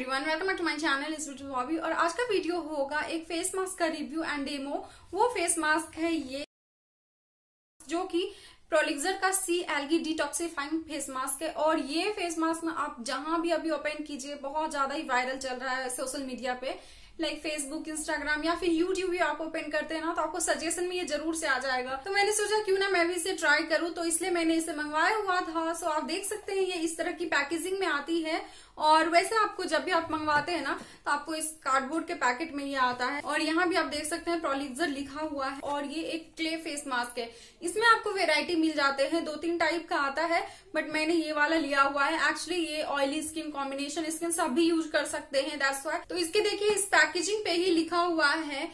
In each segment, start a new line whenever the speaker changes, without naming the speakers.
everyone welcome back to my channel इस और आज का वीडियो होगा एक फेस मास्क का रिव्यू एंड डेमो वो फेस मास्क है ये जो कि प्रोलिक्सर का sea algae detoxifying face mask है और ये फेस मास्क आप जहां भी अभी ओपन कीजिए बहुत ज्यादा ही वायरल चल रहा है सोशल मीडिया पे लाइक फेसबुक इंस्टाग्राम या फिर यूट्यूब भी आप ओपन करते हैं ना तो आपको सजेशन में ये जरूर से आ जाएगा तो मैंने सोचा क्यों ना मैं भी इसे ट्राई करूँ तो इसलिए मैंने इसे मंगवाया हुआ था सो आप देख सकते हैं ये इस तरह की पैकेजिंग में आती है और वैसे आपको जब भी आप मंगवाते हैं ना तो आपको इस कार्डबोर्ड के पैकेट में ये आता है और यहाँ भी आप देख सकते हैं प्रोलिजर लिखा हुआ है और ये एक क्ले फेस मास्क है इसमें आपको वेरायटी मिल जाते हैं दो तीन टाइप का आता है बट मैंने ये वाला लिया हुआ है एक्चुअली ये ऑयली स्किन कॉम्बिनेशन स्किन सब भी यूज कर सकते हैं दैट्स वाई तो इसके देखिए इस पैकेट पैकेजिंग पे ही लिखा हुआ है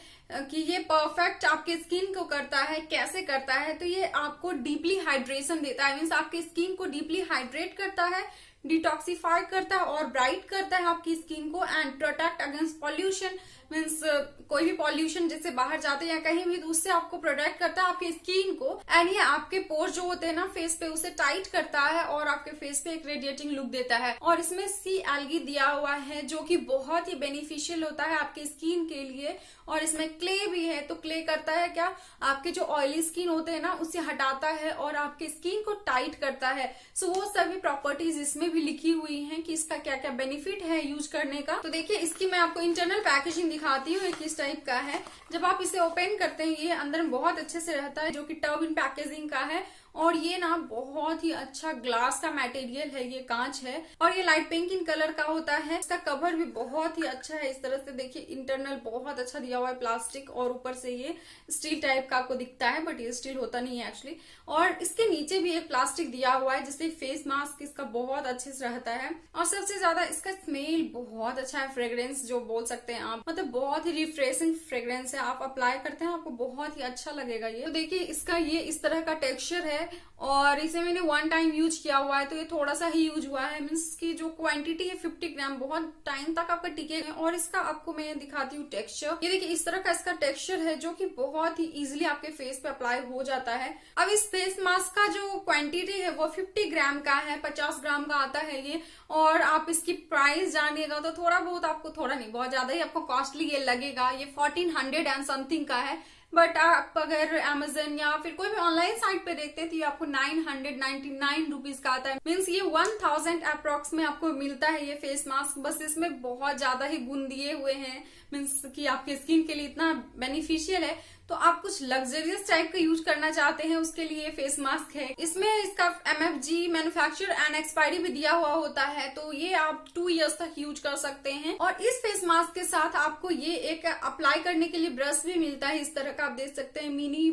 कि ये परफेक्ट आपके स्किन को करता है कैसे करता है तो ये आपको डीपली हाइड्रेशन देता है मीन्स आपके स्किन को डीपली हाइड्रेट करता है डिटॉक्सीफाई करता है और ब्राइट करता है आपकी स्किन को and protect against pollution means uh, कोई भी पॉल्यूशन जिससे बाहर जाते हैं या कहीं भी तो उससे आपको प्रोटेक्ट करता है आपकी स्किन को एंड ये आपके पोर्स जो होते हैं ना फेस पे उसे टाइट करता है और आपके फेस पे एक रेडिएटिंग लुक देता है और इसमें सी एलगी दिया हुआ है जो कि बहुत ही बेनिफिशियल होता है आपकी स्किन के लिए और इसमें क्ले भी है तो क्ले करता है क्या आपके जो ऑयली स्किन होते हैं ना उसे हटाता है और आपकी स्किन को टाइट करता है सो वो सभी प्रॉपर्टीज इसमें भी लिखी हुई है कि इसका क्या क्या बेनिफिट है यूज करने का तो देखिये इसकी मैं आपको इंटरनल पैकेजिंग दिखाती हूँ किस टाइप का है जब आप इसे ओपन करते हैं ये अंदर में बहुत अच्छे से रहता है जो कि टर्ब इन पैकेजिंग का है और ये ना बहुत ही अच्छा ग्लास का मटेरियल है ये कांच है और ये लाइट पिंक इन कलर का होता है इसका कवर भी बहुत ही अच्छा है इस तरह से देखिए इंटरनल बहुत अच्छा दिया हुआ है प्लास्टिक और ऊपर से ये स्टील टाइप का आपको दिखता है बट ये स्टील होता नहीं है एक्चुअली और इसके नीचे भी एक प्लास्टिक दिया हुआ है जिससे फेस मास्क इसका बहुत अच्छे से रहता है और सबसे ज्यादा इसका स्मेल बहुत अच्छा है फ्रेग्रेंस जो बोल सकते हैं आप मतलब बहुत ही रिफ्रेशिंग फ्रेग्रेंस है आप अप्लाई करते हैं आपको बहुत ही अच्छा लगेगा ये तो देखिए इसका ये इस तरह का टेक्सचर है है और इसे मैंने वन टाइम यूज किया हुआ है तो ये थोड़ा सा ही यूज हुआ है मीन्स की जो क्वांटिटी है फिफ्टी ग्राम बहुत टाइम तक आपका टिकेगा और इसका आपको मैं दिखाती हूँ टेक्सचर ये देखिए इस तरह का इसका टेक्सचर है जो कि बहुत ही इजिली आपके फेस पे अप्लाई हो जाता है अब इस फेस मास्क का जो क्वांटिटी है वो फिफ्टी ग्राम का है पचास ग्राम का आता है ये और आप इसकी प्राइस जानिएगा तो थोड़ा बहुत आपको थोड़ा नहीं बहुत ज्यादा ही आपको कॉस्टली ये लगेगा ये फोर्टीन हंड्रेड एंड समथिंग का है बट आप अगर एमेजन या फिर कोई भी ऑनलाइन साइट पे देखते हैं तो ये आपको nine hundred ninety nine rupees का आता है मीन्स ये वन थाउजेंड अप्रोक्स में आपको मिलता है ये फेस मास्क बस इसमें बहुत ज्यादा ही गुण दिए हुए हैं मीन्स कि आपके स्किन के लिए इतना बेनिफिशियल है तो आप कुछ लग्जरियस टाइप का यूज करना चाहते हैं उसके लिए फेस मास्क है इसमें इसका M F G manufacture and expiry भी दिया हुआ होता है तो ये आप टू ईयर्स तक यूज कर सकते हैं और इस फेस मास्क के साथ आपको ये एक अप्लाई करने के लिए ब्रश भी मिलता है इस तरह का आप देख सकते हैं मिनी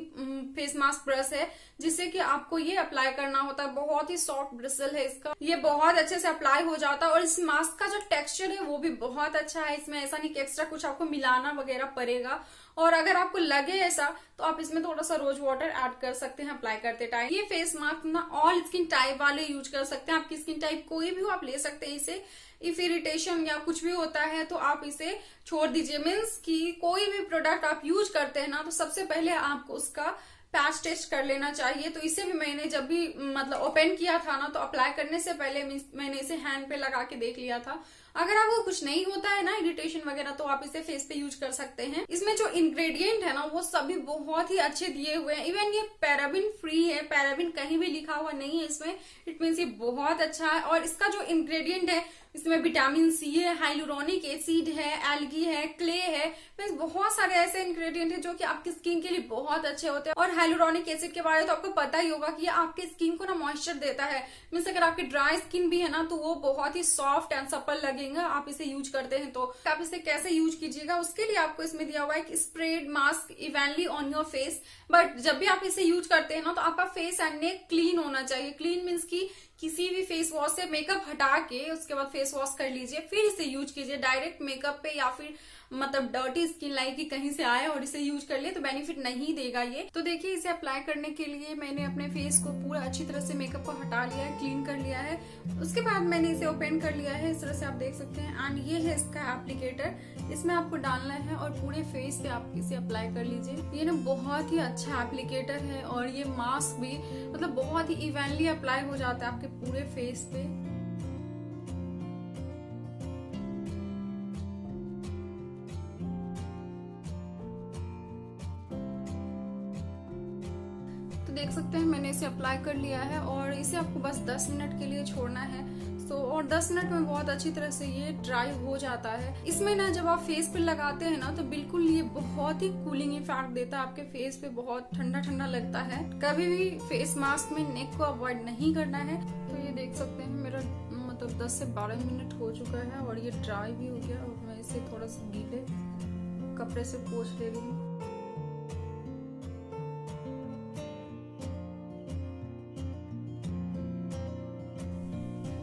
फेस मास्क ब्रश है जिससे कि आपको ये अप्लाई करना होता है बहुत ही सॉफ्ट ब्रसल है इसका ये बहुत अच्छे से अप्लाई हो जाता है और इस मास्क का जो टेक्सचर है वो भी बहुत अच्छा है इसमें ऐसा नहीं कि एक्स्ट्रा कुछ आपको मिलाना वगैरह पड़ेगा और अगर आपको लगे ऐसा तो आप इसमें थोड़ा सा रोज वाटर ऐड कर सकते हैं अप्लाई करते टाइम ये फेस मास्क ना ऑल स्किन टाइप वाले यूज कर सकते हैं आपकी स्किन टाइप कोई भी हो आप ले सकते हैं इसे इफ इरिटेशन या कुछ भी होता है तो आप इसे छोड़ दीजिए मीन्स की कोई भी प्रोडक्ट आप यूज करते हैं ना तो सबसे पहले आपको उसका पैच टेस्ट कर लेना चाहिए तो इसे भी मैंने जब भी मतलब ओपन किया था ना तो अप्लाई करने से पहले मैंने इसे हैंड पे लगा के देख लिया था अगर आपको कुछ नहीं होता है ना इरिटेशन वगैरह तो आप इसे फेस पे यूज कर सकते हैं इसमें जो इंग्रेडिएंट है ना वो सभी बहुत ही अच्छे दिए हुए हैं इवन ये पैराबिन फ्री है पैराबिन कहीं भी लिखा हुआ नहीं है इसमें इट मीन्स ये बहुत अच्छा है और इसका जो इंग्रेडिएंट है इसमें विटामिन सी है हाइलुरोनिक एसिड है एल्गी है क्ले है मीन्स बहुत सारे ऐसे इंग्रेडिएंट है जो की आपकी स्किन के लिए बहुत अच्छे होते हैं और हाइलोरॉनिक एसिड के बारे में तो आपको पता ही होगा कि ये आपके स्किन को ना मॉइस्चर देता है मीन्स अगर आपकी ड्राई स्किन भी है ना तो वो बहुत ही सॉफ्ट एंड सपल लगेगा आप इसे यूज करते हैं तो आप इसे कैसे यूज कीजिएगा उसके लिए आपको इसमें दिया हुआ है spread mask evenly on your face but जब भी आप इसे यूज करते हैं ना तो आपका फेस एंड नेक क्लीन होना चाहिए क्लीन मीन्स की किसी भी फेस वॉश से मेकअप हटा के उसके बाद फेस वॉश कर लीजिए फिर इसे यूज कीजिए डायरेक्ट मेकअप पे या फिर मतलब डर्टी स्किन लाइक कि कहीं से आए और इसे यूज कर ले तो बेनिफिट नहीं देगा ये तो देखिए इसे अप्लाई करने के लिए मैंने अपने फेस को पूरा अच्छी तरह से मेकअप को हटा लिया है क्लीन कर लिया है उसके बाद मैंने इसे ओपन कर लिया है इस तरह से आप देख सकते हैं एंड ये है इसका एप्लीकेटर इसमें आपको डालना है और पूरे फेस पे आप इसे अप्लाई कर लीजिए ये ना बहुत ही अच्छा एप्लीकेटर है और ये मास्क भी मतलब बहुत ही इवेनली अप्लाई हो जाता है आपके पूरे फेस पे देख सकते हैं मैंने इसे अप्लाई कर लिया है और इसे आपको बस 10 मिनट के लिए छोड़ना है तो और 10 मिनट में बहुत अच्छी तरह से ये ड्राई हो जाता है इसमें ना जब आप फेस पे लगाते हैं ना तो बिल्कुल ये बहुत ही कूलिंग इफेक्ट देता है आपके फेस पे बहुत ठंडा ठंडा लगता है कभी भी फेस मास्क में नेक को अवॉइड नहीं करना है तो ये देख सकते हैं मेरा मतलब 10 से 12 मिनट हो चुका है और ये ड्राई भी हो गया और मैं इसे थोड़ा सा गीले कपड़े से पोछ ले रही हूँ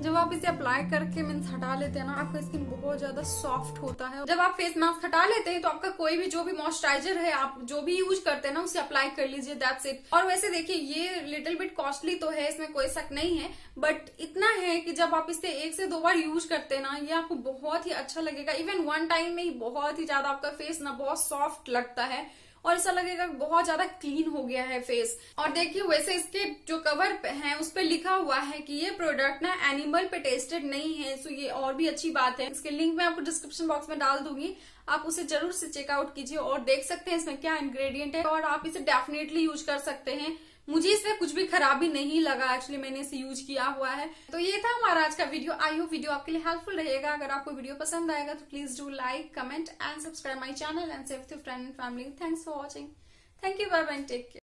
जब आप इसे अप्लाई करके मीन्स हटा लेते हैं ना आपका स्किन बहुत ज्यादा सॉफ्ट होता है जब आप फेस मास्क हटा लेते हैं तो आपका कोई भी जो भी मॉइस्चराइजर है आप जो भी यूज करते हैं ना उसे अप्लाई कर लीजिए दैट्स इट और वैसे देखिए ये लिटिल बिट कॉस्टली तो है इसमें कोई शक नहीं है बट इतना है कि जब आप इसे एक से दो बार यूज करते हैं ना ये आपको बहुत ही अच्छा लगेगा इवन वन टाइम में ही बहुत ही ज्यादा आपका फेस ना बहुत सॉफ्ट लगता है और ऐसा लगेगा बहुत ज्यादा क्लीन हो गया है फेस और देखिए वैसे इसके जो कवर है उस पर लिखा हुआ है कि ये प्रोडक्ट ना एनिमल पे टेस्टेड नहीं है सो ये और भी अच्छी बात है इसके लिंक मैं आपको डिस्क्रिप्शन बॉक्स में डाल दूंगी आप उसे जरूर से चेकआउट कीजिए और देख सकते हैं इसमें क्या इंग्रेडिएंट है और आप इसे डेफिनेटली यूज कर सकते हैं मुझे इससे कुछ भी खराबी नहीं लगा एक्चुअली मैंने इसे यूज किया हुआ है तो ये था हमारा आज का वीडियो आई होप वीडियो आपके लिए हेल्पफुल रहेगा अगर आपको वीडियो पसंद आएगा तो please do like comment and subscribe my channel and save friend and family thanks for watching thank you bye bye take care